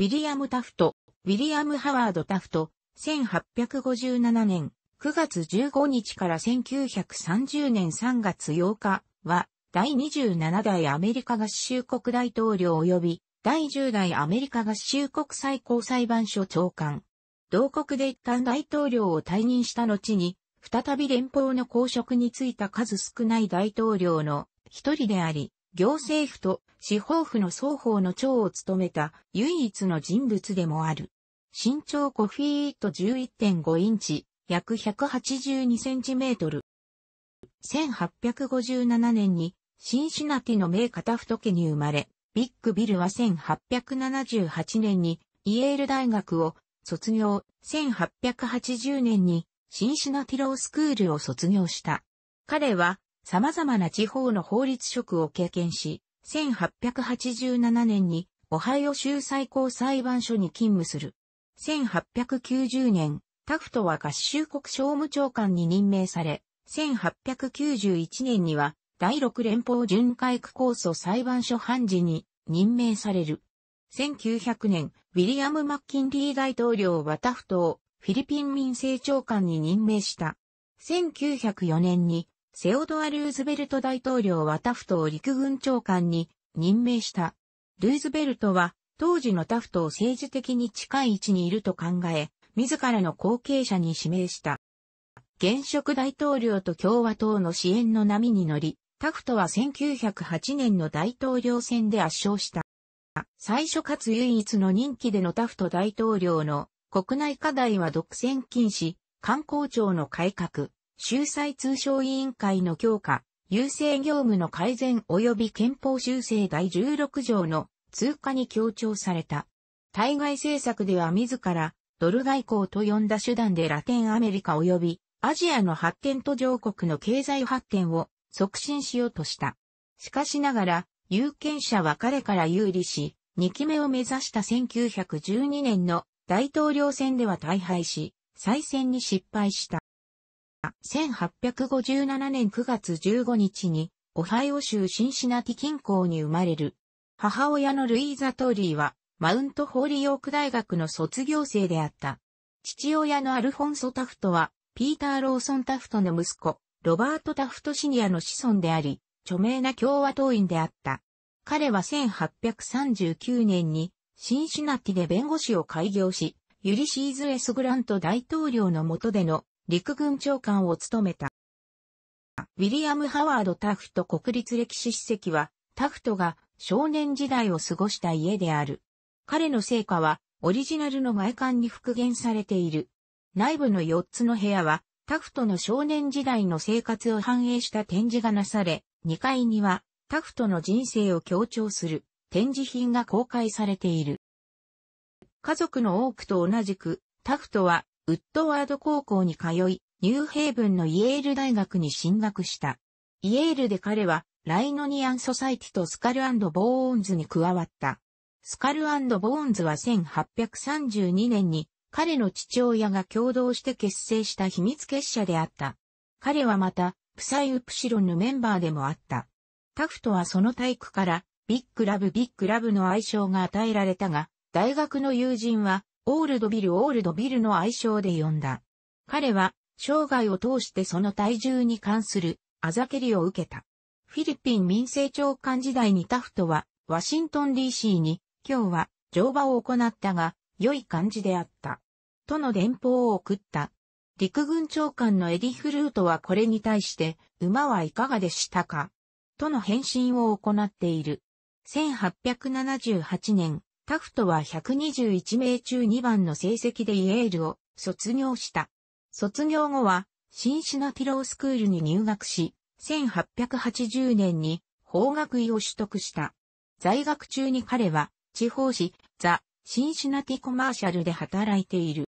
ウィリアム・タフト、ウィリアム・ハワード・タフト、1857年9月15日から1930年3月8日は、第27代アメリカ合衆国大統領及び第10代アメリカ合衆国最高裁判所長官。同国で一旦大統領を退任した後に、再び連邦の公職に就いた数少ない大統領の一人であり、行政府と司法府の双方の長を務めた唯一の人物でもある。身長5フィート11.5インチ、約182センチメートル。1857年にシンシナティの名片太家に生まれ、ビッグビルは1878年にイエール大学を卒業、1880年にシンシナティロースクールを卒業した。彼は様々な地方の法律職を経験し、1887年にオハイオ州最高裁判所に勤務する。1890年、タフトは合衆国商務長官に任命され、1891年には第6連邦巡回区構想裁判所判事に任命される。1900年、ウィリアム・マッキンリー大統領はタフトをフィリピン民政長官に任命した。1904年にセオドア・ルーズベルト大統領はタフトを陸軍長官に任命した。ルーズベルトは当時のタフトを政治的に近い位置にいると考え、自らの後継者に指名した。現職大統領と共和党の支援の波に乗り、タフトは1908年の大統領選で圧勝した。最初かつ唯一の任期でのタフト大統領の国内課題は独占禁止、観光庁の改革、秀才通商委員会の強化、郵政業務の改善及び憲法修正第16条の通過に強調された。対外政策では自らドル外交と呼んだ手段でラテンアメリカ及びアジアの発展途上国の経済発展を促進しようとした。しかしながら、有権者は彼から有利し、2期目を目指した1912年の大統領選では大敗し、再選に失敗した。1857年9月15日に、オハイオ州シンシナティ近郊に生まれる。母親のルイーザ・トーリーは、マウントホーリーオーク大学の卒業生であった。父親のアルフォンソ・タフトは、ピーター・ローソン・タフトの息子、ロバート・タフトシニアの子孫であり、著名な共和党員であった。彼は1839年に、シンシナティで弁護士を開業し、ユリシーズ・エス・グラント大統領の下での陸軍長官を務めた。ウィリアム・ハワード・タフト国立歴史史跡は、タフトが少年時代を過ごした家である。彼の成果は、オリジナルの外観に復元されている。内部の4つの部屋は、タフトの少年時代の生活を反映した展示がなされ、2階には、タフトの人生を強調する展示品が公開されている。家族の多くと同じく、タフトはウッドワード高校に通い、ニューヘイブンのイエール大学に進学した。イエールで彼は、ライノニアンソサイティとスカルボーンズに加わった。スカルボーンズは1832年に彼の父親が共同して結成した秘密結社であった。彼はまた、プサイウプシロンのメンバーでもあった。タフトはその体育から、ビッグラブビッグラブの愛称が与えられたが、大学の友人は、オールドビルオールドビルの愛称で呼んだ。彼は、生涯を通してその体重に関する、あざけりを受けた。フィリピン民政長官時代にタフトは、ワシントン DC に、今日は、乗馬を行ったが、良い感じであった。との電報を送った。陸軍長官のエディ・フルートはこれに対して、馬はいかがでしたかとの返信を行っている。1878年、タフトは121名中2番の成績でイエールを卒業した。卒業後は、シンシナティロースクールに入学し、1880年に法学位を取得した。在学中に彼は、地方紙、ザ・シンシナティコマーシャルで働いている。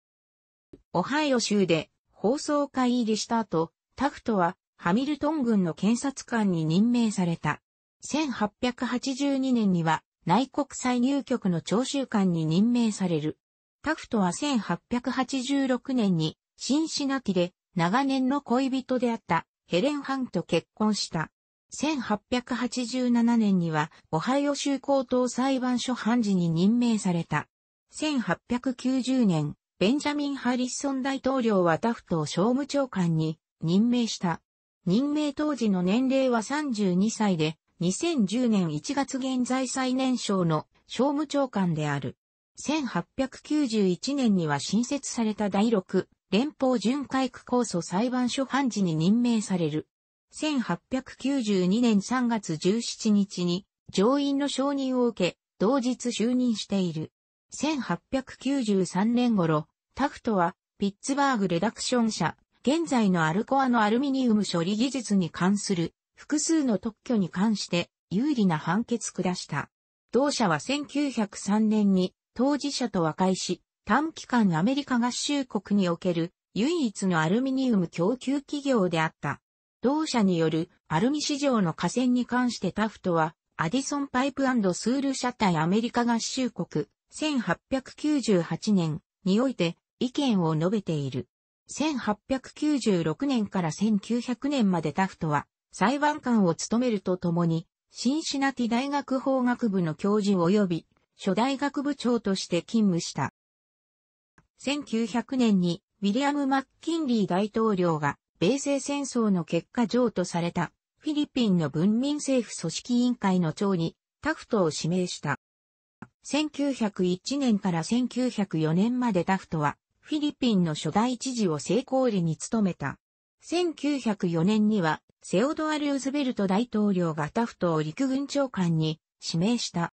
オハイオ州で放送会入りした後、タフトはハミルトン軍の検察官に任命された。1882年には内国歳入局の長州官に任命される。タフトは1886年にシンシナティで長年の恋人であったヘレン・ハンと結婚した。1887年にはオハイオ州高等裁判所判事に任命された。1890年、ベンジャミン・ハリッソン大統領はタフトを商務長官に任命した。任命当時の年齢は32歳で、2010年1月現在最年少の商務長官である。1891年には新設された第6連邦巡回区構想裁判所判事に任命される。1892年3月17日に上院の承認を受け、同日就任している。1893年頃、タフトはピッツバーグレダクション社、現在のアルコアのアルミニウム処理技術に関する複数の特許に関して有利な判決下した。同社は1903年に当事者と和解し、短期間アメリカ合衆国における唯一のアルミニウム供給企業であった。同社によるアルミ市場の河川に関してタフトは、アディソンパイプスール社体アメリカ合衆国1898年において意見を述べている。1896年から1900年までタフトは裁判官を務めるとともに、シンシナティ大学法学部の教授及び、初大学部長として勤務した。1900年に、ウィリアム・マッキンリー大統領が、米西戦争の結果譲渡された、フィリピンの文民政府組織委員会の長に、タフトを指名した。1901年から1904年までタフトは、フィリピンの初代知事を成功裏に務めた。1904年には、セオドア・ルーズベルト大統領がタフトを陸軍長官に指名した。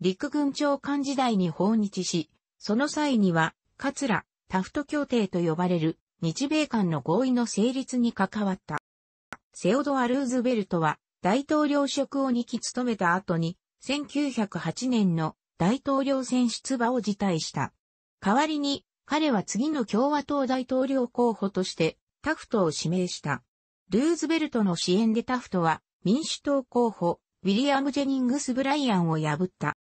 陸軍長官時代に訪日し、その際には、カツラ、タフト協定と呼ばれる日米間の合意の成立に関わった。セオドア・ルーズベルトは大統領職を2期務めた後に1908年の大統領選出馬を辞退した。代わりに彼は次の共和党大統領候補としてタフトを指名した。ルーズベルトの支援でタフトは民主党候補ウィリアム・ジェニングス・ブライアンを破った。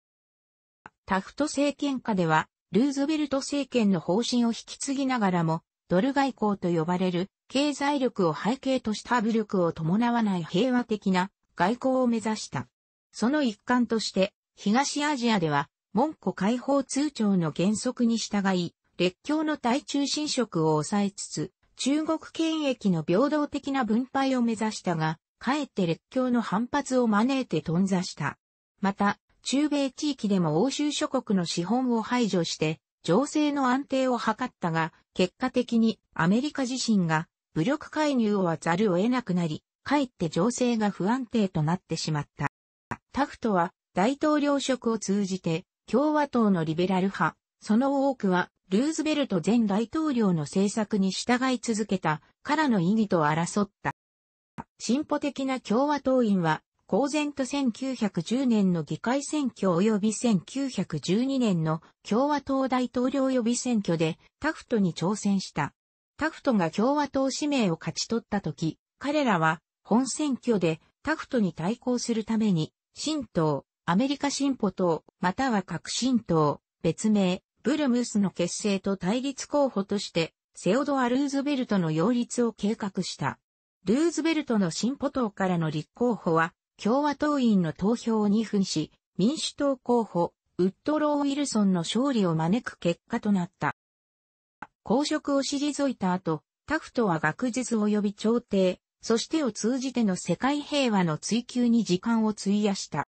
タフト政権下ではルーズベルト政権の方針を引き継ぎながらもドル外交と呼ばれる経済力を背景とした武力を伴わない平和的な外交を目指した。その一環として東アジアでは門戸解放通帳の原則に従い、列強の対中侵食を抑えつつ、中国権益の平等的な分配を目指したが、かえって列強の反発を招いて頓挫した。また、中米地域でも欧州諸国の資本を排除して、情勢の安定を図ったが、結果的にアメリカ自身が武力介入をはざるを得なくなり、かえって情勢が不安定となってしまった。タフトは大統領職を通じて共和党のリベラル派、その多くはルーズベルト前大統領の政策に従い続けたからの意義と争った。進歩的な共和党員は、公然と1910年の議会選挙及び1912年の共和党大統領予備選挙でタフトに挑戦した。タフトが共和党指名を勝ち取った時、彼らは本選挙でタフトに対抗するために、新党、アメリカ進歩党、または革新党、別名、ブルムスの結成と対立候補として、セオドア・ルーズベルトの擁立を計画した。ルーズベルトの進歩党からの立候補は、共和党員の投票を2分し、民主党候補、ウッドロー・ウィルソンの勝利を招く結果となった。公職を退いた後、タフトは学術及び朝廷、そしてを通じての世界平和の追求に時間を費やした。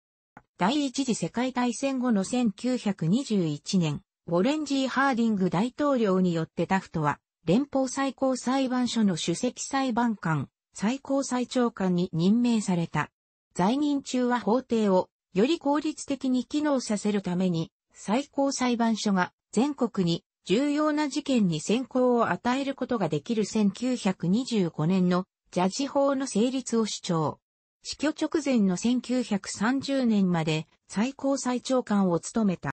第一次世界大戦後の1921年、ォレンジー・ハーディング大統領によってタフトは、連邦最高裁判所の主席裁判官、最高裁長官に任命された。在任中は法廷をより効率的に機能させるために、最高裁判所が全国に重要な事件に選考を与えることができる1925年のジャジ法の成立を主張。死去直前の1930年まで最高裁長官を務めた。